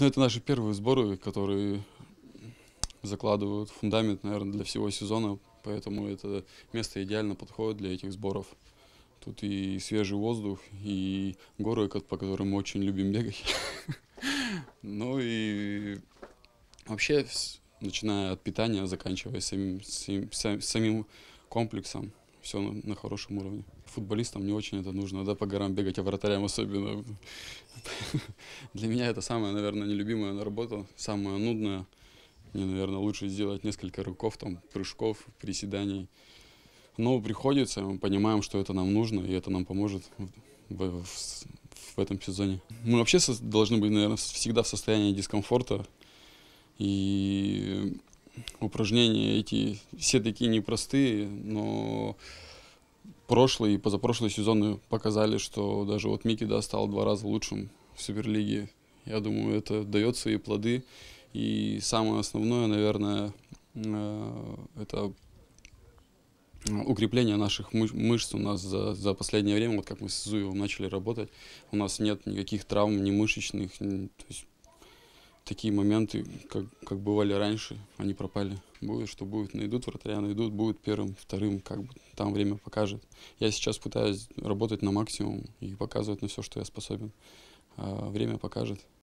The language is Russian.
Ну, это наши первые сборы, которые закладывают фундамент, наверное, для всего сезона, поэтому это место идеально подходит для этих сборов. Тут и свежий воздух, и горы, по которым мы очень любим бегать. Ну и вообще, начиная от питания, заканчивая самим, самим комплексом, все на, на хорошем уровне. Футболистам не очень это нужно, да, по горам бегать, а вратарям особенно. Для меня это самая, наверное, нелюбимая работа, самая нудная. Мне, наверное, лучше сделать несколько рывков, там, прыжков, приседаний. Но приходится, мы понимаем, что это нам нужно, и это нам поможет в, в, в этом сезоне. Мы вообще должны быть, наверное, всегда в состоянии дискомфорта. И упражнения эти все такие непростые, но прошлый и позапрошлый сезоны показали, что даже вот Микки да, стал два раза лучшим в Суперлиге. Я думаю, это дает свои плоды. И самое основное, наверное, э, это укрепление наших мышц у нас за, за последнее время, вот как мы с Зуевым начали работать, у нас нет никаких травм ни мышечных, ни, то есть такие моменты, как, как бывали раньше, они пропали. Будет, что будет. Найдут вратаря, найдут, будет первым, вторым, как бы там время покажет. Я сейчас пытаюсь работать на максимум и показывать на все, что я способен. А время покажет.